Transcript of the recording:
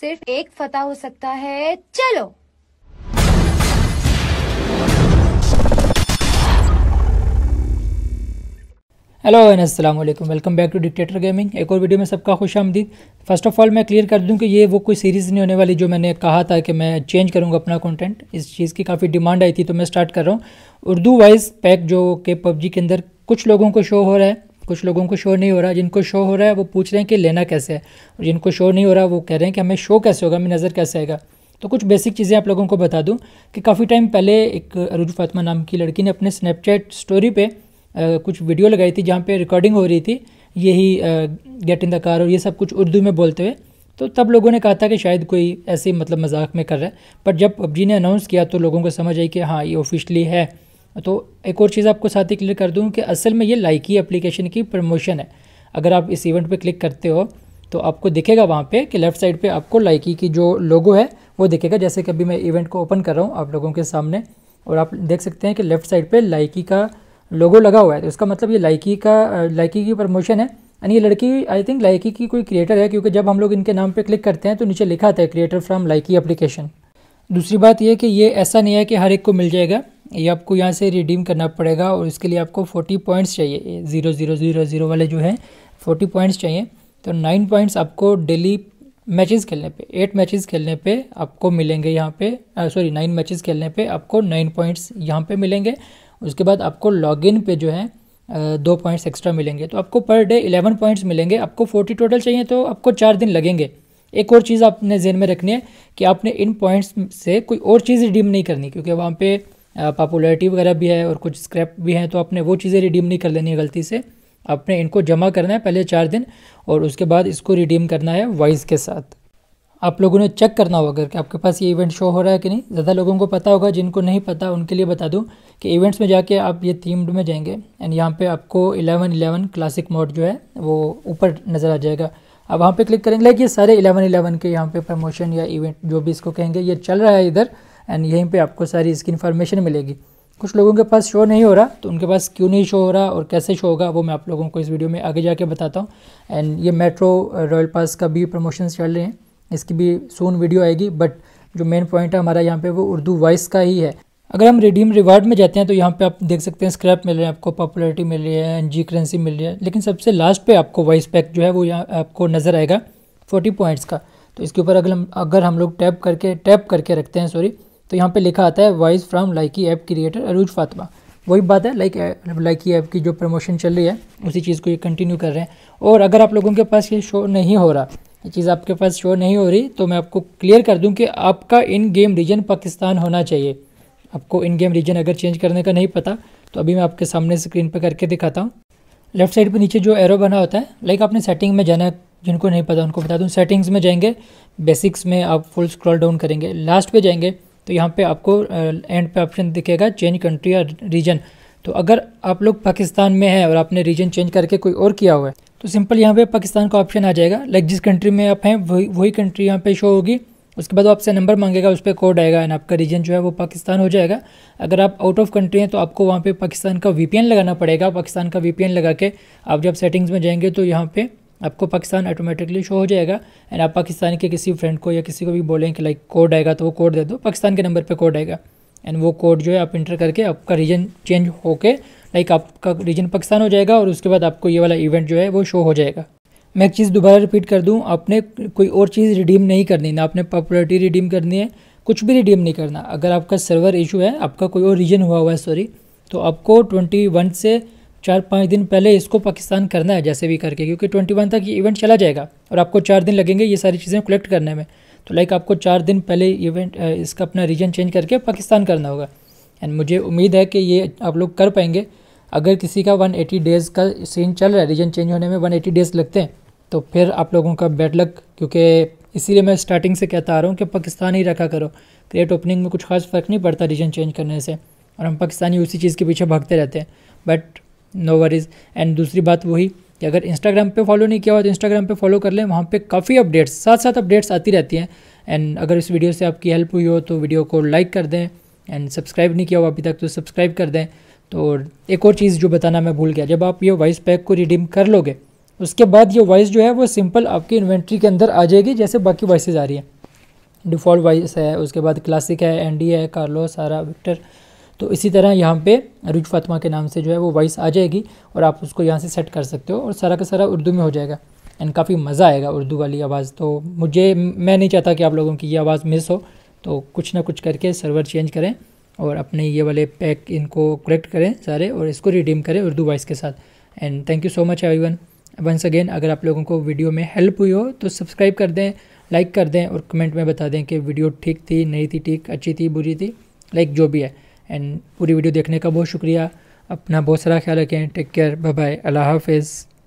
सिर्फ एक फतह हो सकता है चलो hello and welcome back to dictator gaming एक और वीडियो में सबका खुश आमदीद फर्स्ट ऑफ ऑल मैं क्लियर कर दूं कि ये वो कोई सीरीज़ नहीं होने वाली जो मैंने कहा था कि मैं चेंज करूंगा अपना कंटेंट इस चीज़ की काफ़ी डिमांड आई थी तो मैं स्टार्ट कर रहा हूँ उर्दू वाइज पैक जो कि पबजी के अंदर कुछ लोगों को शो हो रहा है कुछ लोगों को शो नहीं हो रहा जिनको शो हो रहा है वो पूछ रहे हैं कि लेना कैसे है और जिनको शो नहीं हो रहा वो कह रहे हैं कि हमें शो कैसे होगा हमें नज़र कैसे आएगा तो कुछ बेसिक चीज़ें आप लोगों को बता दूँ कि काफ़ी टाइम पहले एक अरुज फातमा नाम की लड़की ने अपने स्नैपचैट स्टोरी पर कुछ वीडियो लगाई थी जहाँ पर रिकॉर्डिंग हो रही थी यही गेट इन द कार और ये सब कुछ उर्दू में बोलते हुए तो तब लोगों ने कहा था कि शायद कोई ऐसे मतलब मजाक में कर रहा है पर जब पबजी ने अनाउंस किया तो लोगों को समझ आई कि हाँ ये ऑफिशली है तो एक और चीज़ आपको साथ ही क्लियर कर दूँ कि असल में ये लाइकी एप्लीकेशन की प्रमोशन है अगर आप इस इवेंट पर क्लिक करते हो तो आपको दिखेगा वहाँ पे कि लेफ़्ट साइड पे आपको लाइकी की जो लोगो है वो दिखेगा जैसे कि अभी मैं इवेंट को ओपन कर रहा हूँ आप लोगों के सामने और आप देख सकते हैं कि लेफ़्ट साइड पे लाइकी का लोगो लगा हुआ है तो इसका मतलब ये लाइकी का लाइकी की प्रमोशन है यानी ये लड़की आई थिंक लाइकी की कोई क्रिएटर है क्योंकि जब हम लोग इनके नाम पर क्लिक करते हैं तो नीचे लिखा था क्रिएटर फ्राम लाइकी अप्लीकेशन दूसरी बात यह कि ये ऐसा नहीं है कि हर एक को मिल जाएगा ये आपको यहाँ से रिडीम करना पड़ेगा और इसके लिए आपको फोर्टी पॉइंट्स चाहिए ज़ीरो ज़ीरो ज़ीरो ज़ीरो वाले जो हैं फोर्टी पॉइंट्स चाहिए तो नाइन पॉइंट्स आपको डेली मैचेस खेलने पे एट मैचेस खेलने पे आपको मिलेंगे यहाँ पे सॉरी नाइन मैचेस खेलने पे आपको नाइन पॉइंट्स यहाँ पे मिलेंगे उसके बाद आपको लॉगिन पे जो है दो पॉइंट्स एक्स्ट्रा मिलेंगे तो आपको पर डे इलेवन पॉइंट्स मिलेंगे आपको फोर्टी टोटल चाहिए तो आपको चार दिन लगेंगे एक और चीज़ आपने जेहन में रखनी है कि आपने इन पॉइंट्स से कोई और चीज़ रिडीम नहीं करनी क्योंकि वहाँ पर पॉपुलरिटी वगैरह भी है और कुछ स्क्रैप भी हैं तो आपने वो चीज़ें रिडीम नहीं कर लेनी है गलती से आपने इनको जमा करना है पहले चार दिन और उसके बाद इसको रिडीम करना है वाइज के साथ आप लोगों ने चेक करना होगा कि आपके पास ये इवेंट शो हो रहा है कि नहीं ज़्यादा लोगों को पता होगा जिनको नहीं पता उनके लिए बता दूं कि इवेंट्स में जाके आप ये थीम्ड में जाएंगे एंड यहाँ पे आपको 11 11 क्लासिक मोड जो है वो ऊपर नज़र आ जाएगा अब वहाँ पे क्लिक करेंगे लाइक ये सारे 11 11 के यहाँ पे प्रमोशन या इवेंट जो भी इसको कहेंगे ये चल रहा है इधर एंड यहीं पे आपको सारी इसकी इन्फॉर्मेशन मिलेगी कुछ लोगों के पास शो नहीं हो रहा तो उनके पास क्यों नहीं शो हो रहा और कैसे शो होगा वो मैं आप लोगों को इस वीडियो में आगे जाके बताता हूँ एंड ये मेट्रो रॉयल पास का भी प्रमोशन चल रहे हैं इसकी भी सोन वीडियो आएगी बट जो मेन पॉइंट है हमारा यहाँ पर वो उर्दू वॉइस का ही है अगर हम रिडीम रिवार्ड में जाते हैं तो यहाँ पे आप देख सकते हैं स्क्रैप मिल रहे हैं आपको पॉपुलरिटी मिल रही है एन जी करेंसी मिल रही है लेकिन सबसे लास्ट पे आपको वॉइस पैक जो है वो यहाँ आपको नज़र आएगा फोर्टी पॉइंट्स का तो इसके ऊपर अगर हम अगर हम लोग टैप करके टैप करके रखते हैं सॉरी तो यहाँ पे लिखा आता है voice from Likee app creator Arooj Fatima वही बात है लाइक लाइकी ऐप की जो प्रमोशन चल रही है उसी चीज़ को ये कंटिन्यू कर रहे हैं और अगर आप लोगों के पास ये शो नहीं हो रहा ये चीज़ आपके पास शो नहीं हो रही तो मैं आपको क्लियर कर दूँ कि आपका इन गेम रीजन पाकिस्तान होना चाहिए आपको इन गेम रीजन अगर चेंज करने का नहीं पता तो अभी मैं आपके सामने स्क्रीन पर करके दिखाता हूँ लेफ्ट साइड पर नीचे जो एरो बना होता है लाइक आपने सेटिंग में जाना जिनको नहीं पता उनको बता दूँ सेटिंग्स में जाएंगे बेसिक्स में आप फुल स्क्रॉल डाउन करेंगे लास्ट पे जाएंगे तो यहाँ पे आपको एंड पे ऑप्शन दिखेगा चेंज कंट्री या रीजन तो अगर आप लोग पाकिस्तान में हैं और आपने रीजन चेंज करके कोई और किया हुआ है तो सिंपल यहाँ पे पाकिस्तान का ऑप्शन आ जाएगा लाइक जिस कंट्री में आप हैं वही वही कंट्री यहाँ पे शो होगी उसके बाद आपसे नंबर मांगेगा उस पर कोड आएगा एंड आपका रीजन जो है वो पाकिस्तान हो जाएगा अगर आप आउट ऑफ कंट्री हैं तो आपको वहाँ पर पाकिस्तान का वी लगाना पड़ेगा पाकिस्तान का वी लगा के आप जब सेटिंग्स में जाएंगे तो यहाँ पर आपको पाकिस्तान ऑटोमेटिकली शो हो जाएगा एंड आप पाकिस्तान के किसी फ्रेंड को या किसी को भी बोलें कि लाइक कोड आएगा तो वो कोड दे दो पाकिस्तान के नंबर पे कोड आएगा एंड वो कोड जो है आप इंटर करके आपका रीजन चेंज के लाइक आपका रीजन पाकिस्तान हो जाएगा और उसके बाद आपको ये वाला इवेंट जो है वो शो हो जाएगा मैं एक चीज़ दोबारा रिपीट कर दूँ आपने कोई और चीज़ रिडीम नहीं करनी ना आपने पॉपुलरिटी रिडीम करनी है कुछ भी रिडीम नहीं करना अगर आपका सर्वर इशू है आपका कोई और रीजन हुआ हुआ है सॉरी तो आपको ट्वेंटी वन से चार पाँच दिन पहले इसको पाकिस्तान करना है जैसे भी करके क्योंकि ट्वेंटी वन तक ये इवेंट चला जाएगा और आपको चार दिन लगेंगे ये सारी चीज़ें कलेक्ट करने में तो लाइक आपको चार दिन पहले इवेंट इसका अपना रीजन चेंज करके पाकिस्तान करना होगा एंड मुझे उम्मीद है कि ये आप लोग कर पाएंगे अगर किसी का एटी डेज़ का सीन चल रहा है रीजन चेंज होने में एटी डेज़ लगते हैं तो फिर आप लोगों का बैड लक क्योंकि इसीलिए मैं स्टार्टिंग से कहता आ रहा हूँ कि पाकिस्तान ही रखा करो क्रिएट ओपनिंग में कुछ खास फ़र्क नहीं पड़ता रीजन चेंज करने से और हम पाकिस्तानी उसी चीज़ के पीछे भागते रहते हैं बट नो वरीज एंड दूसरी बात वही कि अगर इंस्टाग्राम पे फॉलो नहीं किया हुआ तो इंस्टाग्राम पे फॉलो कर लें वहाँ पे काफ़ी अपडेट्स साथ साथ अपडेट्स आती रहती हैं एंड अगर इस वीडियो से आपकी हेल्प हुई हो तो वीडियो को लाइक कर दें एंड सब्सक्राइब नहीं किया हुआ अभी तक तो सब्सक्राइब कर दें तो एक और चीज़ जो बताना मैं भूल गया जब आप ये वॉइस पैक को रिडीम कर लोगे उसके बाद ये वॉइस जो है वो सिंपल आपकी इन्वेंट्री के अंदर आ जाएगी जैसे बाकी वॉइसेज आ रही है डिफ़ॉल्ट वॉइस है उसके बाद क्लासिक है एनडी है कार्लो सारा विक्टर तो इसी तरह यहाँ पे रुज फातमा के नाम से जो है वो वॉइस आ जाएगी और आप उसको यहाँ से सेट कर सकते हो और सारा का सारा उर्दू में हो जाएगा एंड काफ़ी मज़ा आएगा उर्दू वाली आवाज़ तो मुझे मैं नहीं चाहता कि आप लोगों की ये आवाज़ मिस हो तो कुछ ना कुछ करके सर्वर चेंज करें और अपने ये वाले पैक इनको कलेक्ट करें सारे और इसको रिडीम करें उर्दू वॉइस के साथ and thank you so much everyone once again अगर आप लोगों को वीडियो में हेल्प हुई हो तो सब्सक्राइब कर दें लाइक कर दें और कमेंट में बता दें कि वीडियो ठीक थी नहीं थी ठीक अच्छी थी बुरी थी लाइक जो भी है एंड पूरी वीडियो देखने का बहुत शुक्रिया अपना बहुत सारा ख्याल रखें टेक केयर बाय बाय अल्लाह हाफिज़